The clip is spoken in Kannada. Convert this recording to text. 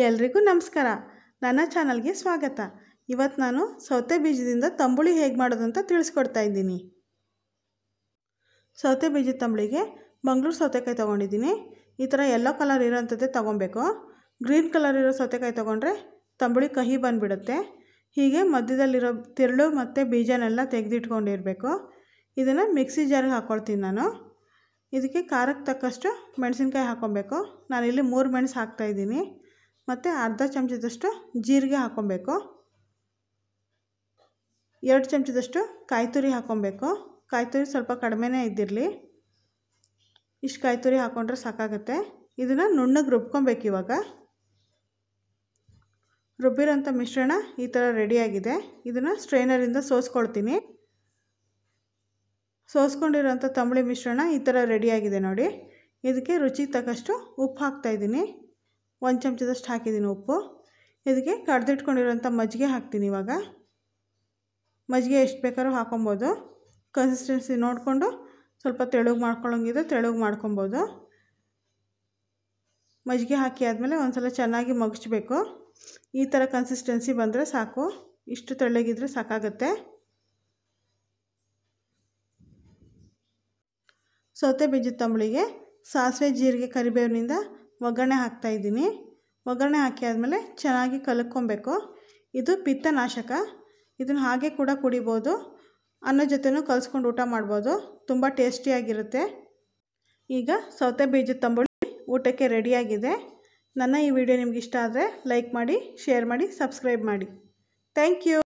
ಎಲ್ರಿಗೂ ನಮಸ್ಕಾರ ನನ್ನ ಚಾನಲ್ಗೆ ಸ್ವಾಗತ ಇವತ್ತು ನಾನು ಸೌತೆ ಬೀಜದಿಂದ ತಂಬುಳಿ ಹೇಗೆ ಮಾಡೋದು ಅಂತ ತಿಳಿಸ್ಕೊಡ್ತಾ ಇದ್ದೀನಿ ಸೌತೆ ಬೀಜದ ತಂಬುಳಿಗೆ ಮಂಗಳೂರು ಸೌತೆಕಾಯಿ ತೊಗೊಂಡಿದ್ದೀನಿ ಈ ಥರ ಎಲ್ಲೋ ಕಲರ್ ಇರೋಂಥದ್ದೇ ತೊಗೊಬೇಕು ಗ್ರೀನ್ ಕಲರ್ ಇರೋ ಸೌತೆಕಾಯಿ ತೊಗೊಂಡ್ರೆ ತಂಬುಳಿ ಕಹಿ ಬಂದುಬಿಡುತ್ತೆ ಹೀಗೆ ಮಧ್ಯದಲ್ಲಿರೋ ತಿರುಳು ಮತ್ತು ಬೀಜನೆಲ್ಲ ತೆಗೆದಿಟ್ಕೊಂಡಿರಬೇಕು ಇದನ್ನು ಮಿಕ್ಸಿ ಜಾರಿಗೆ ಹಾಕ್ಕೊಳ್ತೀನಿ ನಾನು ಇದಕ್ಕೆ ಖಾರಕ್ಕೆ ತಕ್ಕಷ್ಟು ಮೆಣಸಿನ್ಕಾಯಿ ಹಾಕ್ಕೊಬೇಕು ನಾನಿಲ್ಲಿ ಮೂರು ಮೆಣಸು ಹಾಕ್ತಾಯಿದ್ದೀನಿ ಮತ್ತು ಅರ್ಧ ಚಮಚದಷ್ಟು ಜೀರಿಗೆ ಹಾಕ್ಕೊಬೇಕು ಎರಡು ಚಮಚದಷ್ಟು ಕಾಯಿ ತುರಿ ಹಾಕ್ಕೊಬೇಕು ಕಾಯಿ ತುರಿ ಸ್ವಲ್ಪ ಕಡಿಮೆನೇ ಇದ್ದಿರಲಿ ಇಷ್ಟು ಕಾಯಿ ತುರಿ ಹಾಕ್ಕೊಂಡ್ರೆ ಸಾಕಾಗುತ್ತೆ ಇದನ್ನು ನುಣ್ಣಗೆ ರುಬ್ಕೊಬೇಕು ಇವಾಗ ರುಬ್ಬಿರೋಂಥ ಮಿಶ್ರಣ ಈ ಥರ ರೆಡಿಯಾಗಿದೆ ಇದನ್ನು ಸ್ಟ್ರೈನರಿಂದ ಸೋಸ್ಕೊಳ್ತೀನಿ ಸೋಸ್ಕೊಂಡಿರೋಂಥ ತಂಬಳಿ ಮಿಶ್ರಣ ಈ ಥರ ರೆಡಿಯಾಗಿದೆ ನೋಡಿ ಇದಕ್ಕೆ ರುಚಿಗೆ ತಕ್ಕಷ್ಟು ಉಪ್ಪು ಹಾಕ್ತಾಯಿದ್ದೀನಿ ಒಂದು ಚಮಚದಷ್ಟು ಹಾಕಿದ್ದೀನಿ ಉಪ್ಪು ಇದಕ್ಕೆ ಕಡ್ದಿಟ್ಕೊಂಡಿರೋಂಥ ಮಜ್ಜಿಗೆ ಹಾಕ್ತೀನಿ ಇವಾಗ ಮಜ್ಜಿಗೆ ಎಷ್ಟು ಬೇಕಾದ್ರೂ ಹಾಕೊಬೋದು ಕನ್ಸಿಸ್ಟೆನ್ಸಿ ನೋಡಿಕೊಂಡು ಸ್ವಲ್ಪ ತೆಳುಗೆ ಮಾಡ್ಕೊಳ್ಳೋಂಗಿದ್ರೆ ತೆಳುಗೆ ಮಾಡ್ಕೊಬೋದು ಮಜ್ಜಿಗೆ ಹಾಕಿ ಆದಮೇಲೆ ಒಂದು ಸಲ ಚೆನ್ನಾಗಿ ಮಗಿಸ್ಬೇಕು ಈ ಥರ ಕನ್ಸಿಸ್ಟೆನ್ಸಿ ಬಂದರೆ ಸಾಕು ಇಷ್ಟು ತೆಳ್ಳಗಿದ್ರೆ ಸಾಕಾಗುತ್ತೆ ಸೌತೆ ಬೀಜದ ತಂಬಳಿಗೆ ಸಾಸಿವೆ ಜೀರಿಗೆ ಕರಿಬೇವಿನಿಂದ ಒಗ್ಗರಣೆ ಹಾಕ್ತಾಯಿದ್ದೀನಿ ಒಗ್ಗರಣೆ ಹಾಕಿ ಆದಮೇಲೆ ಚೆನ್ನಾಗಿ ಕಲ್ಕೊಬೇಕು ಇದು ಪಿತ್ತನಾಶಕ ಇದನ್ನು ಹಾಗೆ ಕೂಡ ಕುಡಿಬೋದು ಅನ್ನ ಜೊತೆನೂ ಕಲಿಸ್ಕೊಂಡು ಊಟ ಮಾಡ್ಬೋದು ತುಂಬ ಟೇಸ್ಟಿಯಾಗಿರುತ್ತೆ ಈಗ ಸೌತೆ ಬೀಜದ ತಂಬುಳಿ ಊಟಕ್ಕೆ ರೆಡಿಯಾಗಿದೆ ನನ್ನ ಈ ವಿಡಿಯೋ ನಿಮ್ಗೆ ಇಷ್ಟ ಆದರೆ ಲೈಕ್ ಮಾಡಿ ಶೇರ್ ಮಾಡಿ ಸಬ್ಸ್ಕ್ರೈಬ್ ಮಾಡಿ ಥ್ಯಾಂಕ್ ಯು